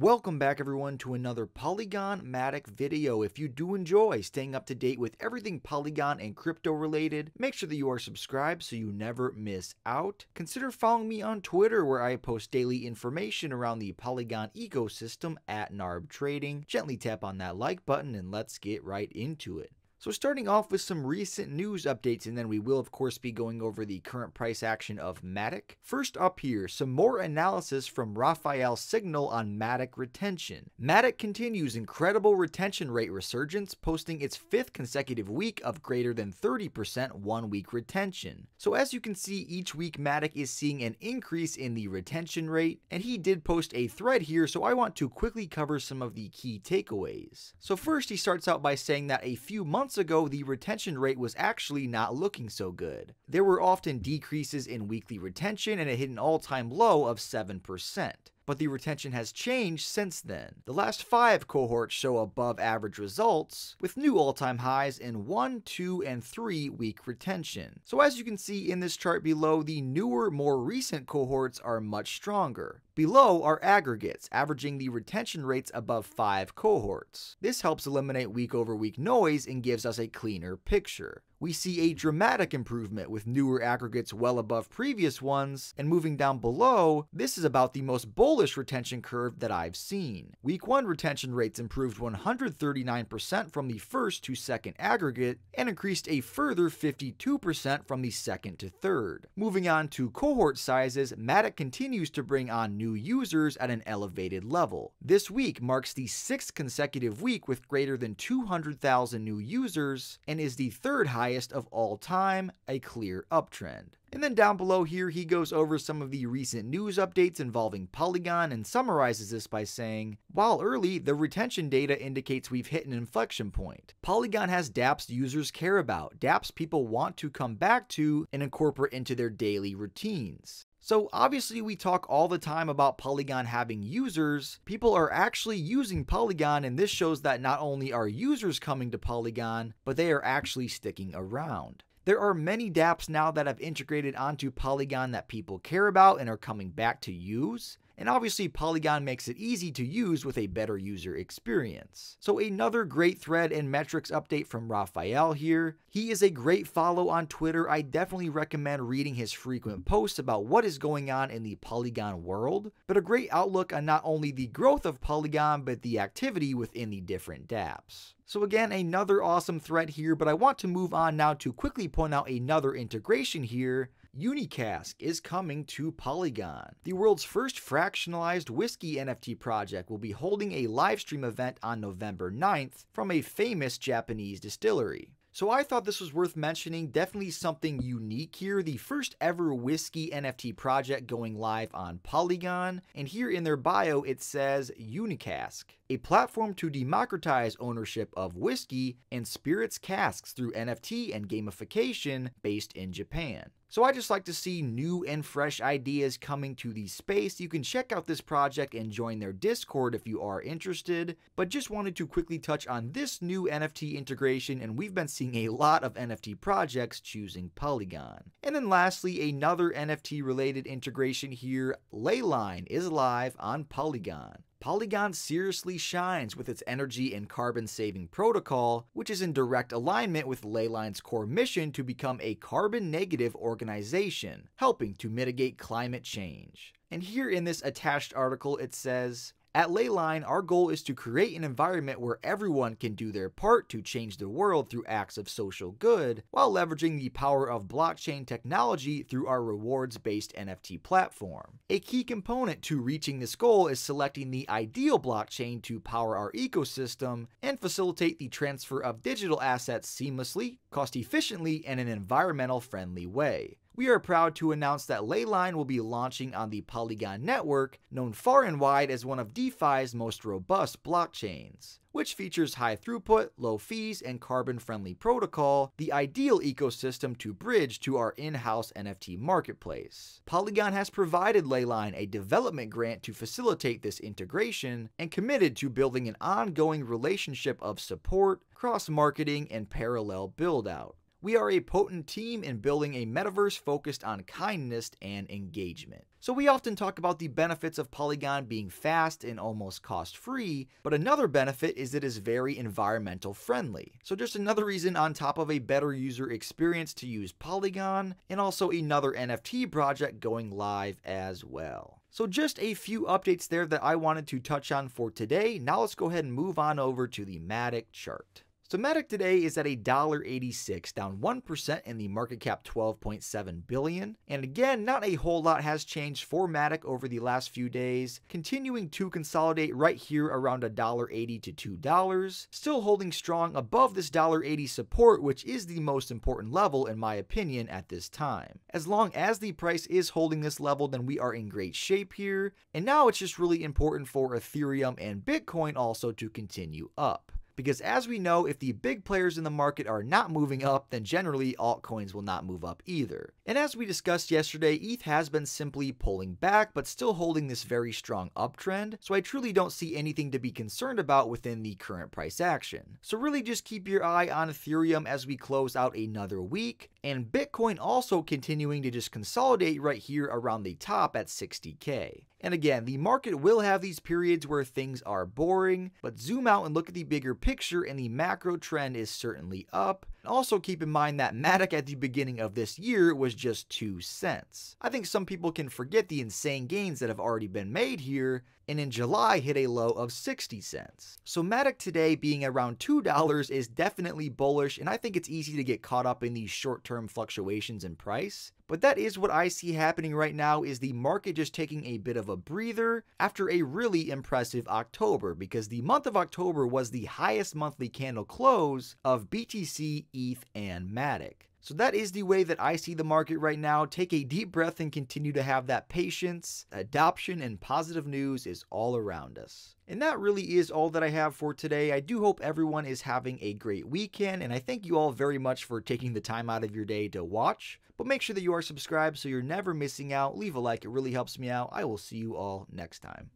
Welcome back everyone to another Polygon Matic video. If you do enjoy staying up to date with everything Polygon and crypto related, make sure that you are subscribed so you never miss out. Consider following me on Twitter where I post daily information around the Polygon ecosystem at NARB Trading. Gently tap on that like button and let's get right into it. So starting off with some recent news updates, and then we will of course be going over the current price action of Matic. First up here, some more analysis from Raphael Signal on Matic retention. Matic continues incredible retention rate resurgence, posting its fifth consecutive week of greater than 30% one-week retention. So as you can see, each week Matic is seeing an increase in the retention rate, and he did post a thread here, so I want to quickly cover some of the key takeaways. So first, he starts out by saying that a few months months ago, the retention rate was actually not looking so good. There were often decreases in weekly retention and it hit an all-time low of 7% but the retention has changed since then. The last five cohorts show above average results, with new all time highs in 1, 2, and 3 week retention. So, as you can see in this chart below, the newer, more recent cohorts are much stronger. Below are aggregates, averaging the retention rates above 5 cohorts. This helps eliminate week over week noise and gives us a cleaner picture we see a dramatic improvement with newer aggregates well above previous ones, and moving down below, this is about the most bullish retention curve that I've seen. Week 1 retention rates improved 139% from the first to second aggregate, and increased a further 52% from the second to third. Moving on to cohort sizes, Matic continues to bring on new users at an elevated level. This week marks the sixth consecutive week with greater than 200,000 new users, and is the third highest highest of all time, a clear uptrend. And then down below here, he goes over some of the recent news updates involving Polygon and summarizes this by saying, While early, the retention data indicates we've hit an inflection point. Polygon has dApps users care about, dApps people want to come back to and incorporate into their daily routines. So obviously we talk all the time about Polygon having users. People are actually using Polygon and this shows that not only are users coming to Polygon, but they are actually sticking around. There are many dApps now that have integrated onto Polygon that people care about and are coming back to use and obviously Polygon makes it easy to use with a better user experience. So another great thread and metrics update from Raphael here. He is a great follow on Twitter. I definitely recommend reading his frequent posts about what is going on in the Polygon world, but a great outlook on not only the growth of Polygon, but the activity within the different dApps. So again, another awesome thread here, but I want to move on now to quickly point out another integration here, Unicask is coming to Polygon. The world's first fractionalized whiskey NFT project will be holding a livestream event on November 9th from a famous Japanese distillery. So I thought this was worth mentioning, definitely something unique here, the first ever whiskey NFT project going live on Polygon, and here in their bio it says Unicask a platform to democratize ownership of whiskey and spirits casks through NFT and gamification based in Japan. So I just like to see new and fresh ideas coming to the space. You can check out this project and join their Discord if you are interested. But just wanted to quickly touch on this new NFT integration and we've been seeing a lot of NFT projects choosing Polygon. And then lastly, another NFT related integration here, Leyline is live on Polygon. Polygon seriously shines with its energy and carbon saving protocol, which is in direct alignment with Leyline's core mission to become a carbon negative organization, helping to mitigate climate change. And here in this attached article, it says at Leyline, our goal is to create an environment where everyone can do their part to change the world through acts of social good, while leveraging the power of blockchain technology through our rewards-based NFT platform. A key component to reaching this goal is selecting the ideal blockchain to power our ecosystem and facilitate the transfer of digital assets seamlessly, cost efficiently, and in an environmental friendly way we are proud to announce that Leyline will be launching on the Polygon network, known far and wide as one of DeFi's most robust blockchains which features high throughput, low fees, and carbon friendly protocol, the ideal ecosystem to bridge to our in house NFT marketplace. Polygon has provided Leyline a development grant to facilitate this integration and committed to building an ongoing relationship of support, cross marketing, and parallel build out. We are a potent team in building a metaverse focused on kindness and engagement. So, we often talk about the benefits of Polygon being fast and almost cost free, but another benefit is it is very environmental friendly. So, just another reason on top of a better user experience to use Polygon, and also another NFT project going live as well. So just a few updates there that I wanted to touch on for today. Now let's go ahead and move on over to the Matic chart. Somatic today is at $1.86, down 1% in the market cap 12.7 billion. And again, not a whole lot has changed for Matic over the last few days, continuing to consolidate right here around $1.80 to $2, still holding strong above this $1.80 support, which is the most important level in my opinion at this time. As long as the price is holding this level, then we are in great shape here. And now it's just really important for Ethereum and Bitcoin also to continue up because as we know, if the big players in the market are not moving up, then generally altcoins will not move up either. And as we discussed yesterday, ETH has been simply pulling back, but still holding this very strong uptrend, so I truly don't see anything to be concerned about within the current price action. So really just keep your eye on Ethereum as we close out another week, and Bitcoin also continuing to just consolidate right here around the top at 60k. And again, the market will have these periods where things are boring, but zoom out and look at the bigger picture picture and the macro trend is certainly up. also keep in mind that Matic at the beginning of this year was just 2 cents. I think some people can forget the insane gains that have already been made here and in July hit a low of 60 cents. So Matic today being around $2 is definitely bullish, and I think it's easy to get caught up in these short-term fluctuations in price. But that is what I see happening right now is the market just taking a bit of a breather after a really impressive October because the month of October was the highest monthly candle close of BTC, ETH, and Matic. So that is the way that I see the market right now. Take a deep breath and continue to have that patience. Adoption and positive news is all around us. And that really is all that I have for today. I do hope everyone is having a great weekend, and I thank you all very much for taking the time out of your day to watch. But make sure that you are subscribed so you're never missing out. Leave a like, it really helps me out. I will see you all next time.